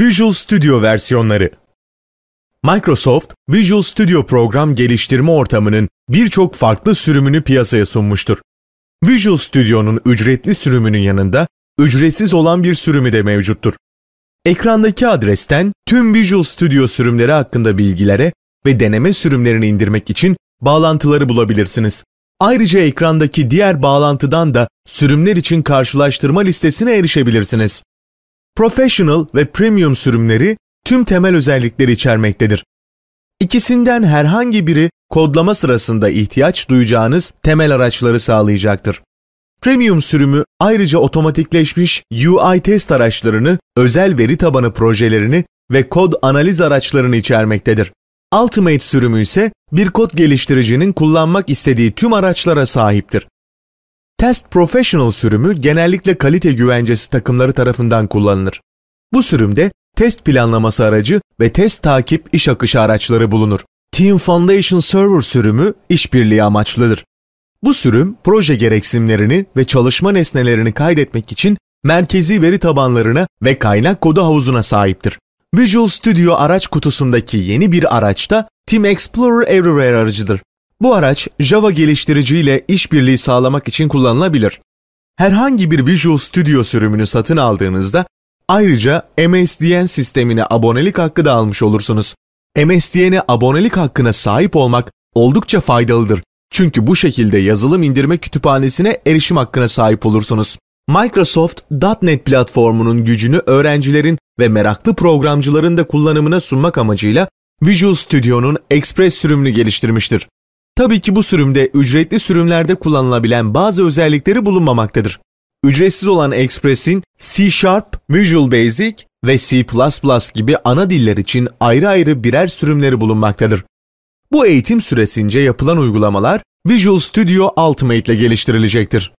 Visual Studio versiyonları Microsoft, Visual Studio program geliştirme ortamının birçok farklı sürümünü piyasaya sunmuştur. Visual Studio'nun ücretli sürümünün yanında ücretsiz olan bir sürümü de mevcuttur. Ekrandaki adresten tüm Visual Studio sürümleri hakkında bilgilere ve deneme sürümlerini indirmek için bağlantıları bulabilirsiniz. Ayrıca ekrandaki diğer bağlantıdan da sürümler için karşılaştırma listesine erişebilirsiniz. Professional ve Premium sürümleri tüm temel özellikleri içermektedir. İkisinden herhangi biri kodlama sırasında ihtiyaç duyacağınız temel araçları sağlayacaktır. Premium sürümü ayrıca otomatikleşmiş UI test araçlarını, özel veri tabanı projelerini ve kod analiz araçlarını içermektedir. Ultimate sürümü ise bir kod geliştiricinin kullanmak istediği tüm araçlara sahiptir. Test Professional sürümü genellikle kalite güvencesi takımları tarafından kullanılır. Bu sürümde test planlaması aracı ve test takip iş akışı araçları bulunur. Team Foundation Server sürümü işbirliği amaçlıdır. Bu sürüm proje gereksinimlerini ve çalışma nesnelerini kaydetmek için merkezi veri tabanlarına ve kaynak kodu havuzuna sahiptir. Visual Studio araç kutusundaki yeni bir araç da Team Explorer Everywhere aracıdır. Bu araç Java geliştiriciyle işbirliği sağlamak için kullanılabilir. Herhangi bir Visual Studio sürümünü satın aldığınızda ayrıca MSDN sistemine abonelik hakkı da almış olursunuz. MSDN'e abonelik hakkına sahip olmak oldukça faydalıdır. Çünkü bu şekilde yazılım indirme kütüphanesine erişim hakkına sahip olursunuz. Microsoft .NET platformunun gücünü öğrencilerin ve meraklı programcıların da kullanımına sunmak amacıyla Visual Studio'nun Express sürümünü geliştirmiştir. Tabii ki bu sürümde ücretli sürümlerde kullanılabilen bazı özellikleri bulunmamaktadır. Ücretsiz olan Express'in C Sharp, Visual Basic ve C++ gibi ana diller için ayrı ayrı birer sürümleri bulunmaktadır. Bu eğitim süresince yapılan uygulamalar Visual Studio Ultimate ile geliştirilecektir.